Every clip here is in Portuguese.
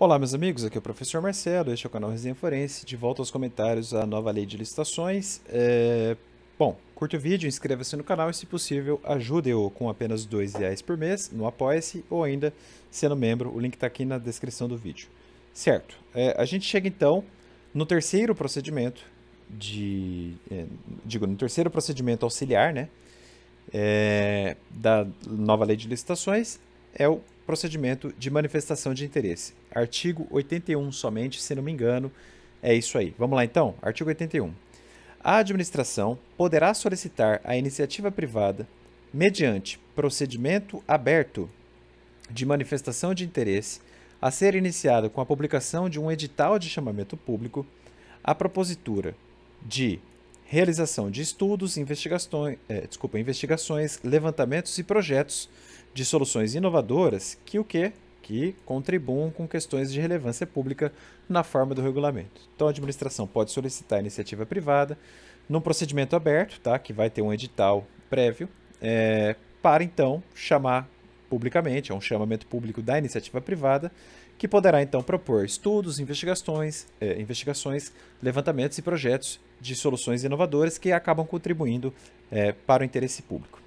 Olá, meus amigos, aqui é o professor Marcelo, este é o canal Resenha Forense. De volta aos comentários a nova lei de licitações. É... Bom, curta o vídeo, inscreva-se no canal e, se possível, ajude-o com apenas R$ reais por mês no Apoia-se ou ainda sendo membro. O link está aqui na descrição do vídeo. Certo, é, a gente chega então no terceiro procedimento de. É, digo, no terceiro procedimento auxiliar, né? É, da nova lei de licitações é o procedimento de manifestação de interesse. Artigo 81 somente, se não me engano. É isso aí. Vamos lá então? Artigo 81. A administração poderá solicitar a iniciativa privada mediante procedimento aberto de manifestação de interesse a ser iniciado com a publicação de um edital de chamamento público, a propositura de realização de estudos, investigações, é, desculpa, investigações, levantamentos e projetos de soluções inovadoras que o que que contribuam com questões de relevância pública na forma do regulamento. Então, a administração pode solicitar a iniciativa privada num procedimento aberto, tá? que vai ter um edital prévio, é, para então chamar publicamente, é um chamamento público da iniciativa privada, que poderá então propor estudos, investigações, é, investigações levantamentos e projetos de soluções inovadoras que acabam contribuindo é, para o interesse público.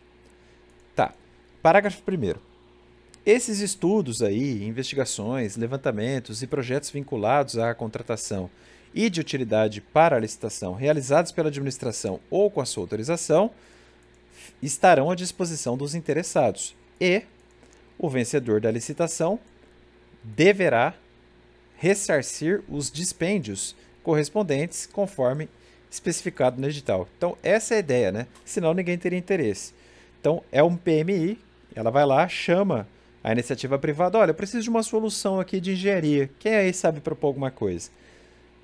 Tá. Parágrafo 1. Esses estudos aí, investigações, levantamentos e projetos vinculados à contratação e de utilidade para a licitação realizados pela administração ou com a sua autorização estarão à disposição dos interessados e o vencedor da licitação deverá ressarcir os dispêndios correspondentes conforme especificado no edital. Então, essa é a ideia, né? Senão ninguém teria interesse. Então, é um PMI, ela vai lá, chama a iniciativa privada, olha, eu preciso de uma solução aqui de engenharia. Quem é aí sabe propor alguma coisa?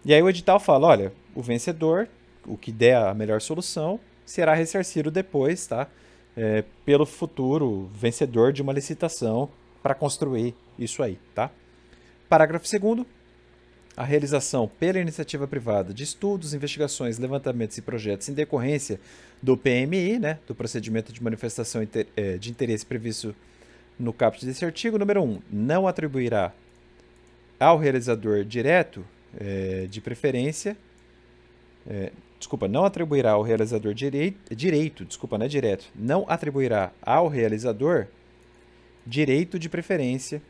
E aí o edital fala, olha, o vencedor, o que der a melhor solução, será ressarcido depois, tá? É, pelo futuro vencedor de uma licitação para construir isso aí, tá? Parágrafo 2 a realização pela iniciativa privada de estudos, investigações, levantamentos e projetos em decorrência do PMI, né, do procedimento de manifestação é, de interesse previsto no caput desse artigo, número 1, não atribuirá ao realizador direto é, de preferência, é, desculpa, não atribuirá ao realizador direito, direito, desculpa, não é direto, não atribuirá ao realizador direito de preferência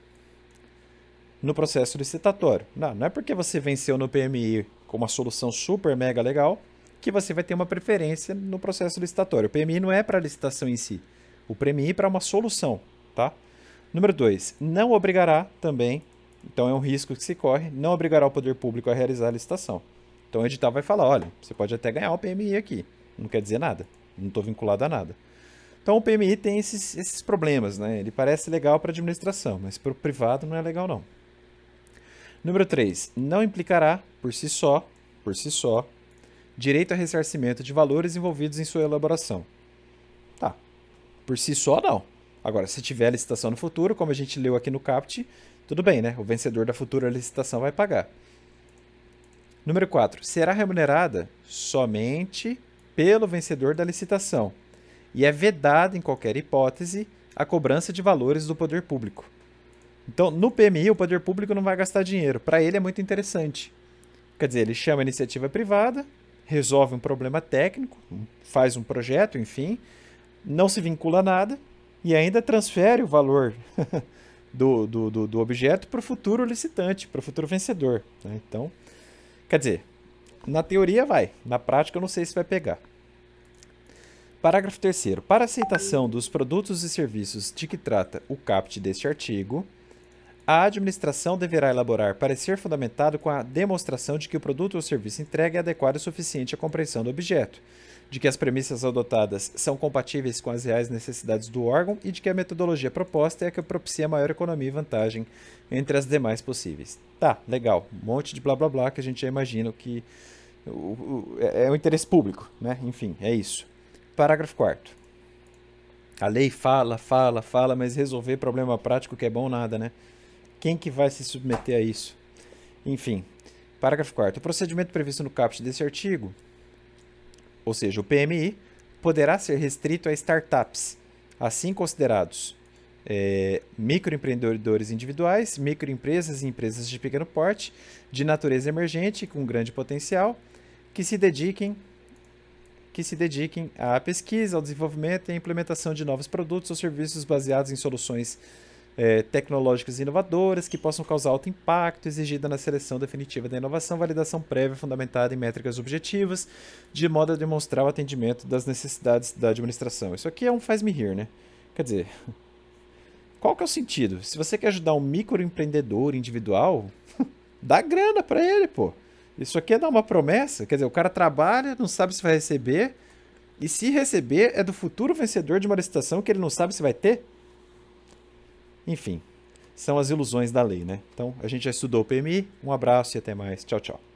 no processo licitatório. Não, não é porque você venceu no PMI com uma solução super mega legal que você vai ter uma preferência no processo licitatório. O PMI não é para a licitação em si. O PMI é para uma solução tá? Número 2, não obrigará também, então é um risco que se corre, não obrigará o poder público a realizar a licitação. Então o edital vai falar, olha, você pode até ganhar o PMI aqui, não quer dizer nada, não estou vinculado a nada. Então o PMI tem esses, esses problemas, né? Ele parece legal para a administração, mas para o privado não é legal não. Número 3, não implicará por si só, por si só, direito a ressarcimento de valores envolvidos em sua elaboração. Tá. Por si só não. Agora, se tiver licitação no futuro, como a gente leu aqui no CAPT, tudo bem, né? O vencedor da futura licitação vai pagar. Número 4. Será remunerada somente pelo vencedor da licitação e é vedada, em qualquer hipótese, a cobrança de valores do poder público. Então, no PMI, o poder público não vai gastar dinheiro. Para ele é muito interessante. Quer dizer, ele chama a iniciativa privada, resolve um problema técnico, faz um projeto, enfim, não se vincula a nada, e ainda transfere o valor do, do, do, do objeto para o futuro licitante, para o futuro vencedor. Né? Então, quer dizer, na teoria vai, na prática eu não sei se vai pegar. Parágrafo 3. Para aceitação dos produtos e serviços de que trata o caput deste artigo, a administração deverá elaborar parecer fundamentado com a demonstração de que o produto ou serviço entregue é adequado o suficiente à compreensão do objeto, de que as premissas adotadas são compatíveis com as reais necessidades do órgão e de que a metodologia proposta é a que propicia maior economia e vantagem entre as demais possíveis. Tá, legal. Um monte de blá blá blá que a gente já imagina que o, o, é, é o interesse público, né? Enfim, é isso. Parágrafo 4 A lei fala, fala, fala, mas resolver problema prático que é bom nada, né? Quem que vai se submeter a isso? Enfim, parágrafo 4 O procedimento previsto no caput desse artigo, ou seja, o PMI, poderá ser restrito a startups, assim considerados é, microempreendedores individuais, microempresas e empresas de pequeno porte, de natureza emergente com grande potencial, que se dediquem que se dediquem à pesquisa, ao desenvolvimento e à implementação de novos produtos ou serviços baseados em soluções é, tecnológicas inovadoras que possam causar alto impacto, exigida na seleção definitiva da inovação, validação prévia fundamentada em métricas objetivas, de modo a demonstrar o atendimento das necessidades da administração. Isso aqui é um faz-me rir, né? Quer dizer, qual que é o sentido? Se você quer ajudar um microempreendedor individual, dá grana para ele, pô. Isso aqui é dar uma promessa. Quer dizer, o cara trabalha, não sabe se vai receber. E se receber, é do futuro vencedor de uma licitação que ele não sabe se vai ter. Enfim, são as ilusões da lei, né? Então, a gente já estudou o PMI. Um abraço e até mais. Tchau, tchau.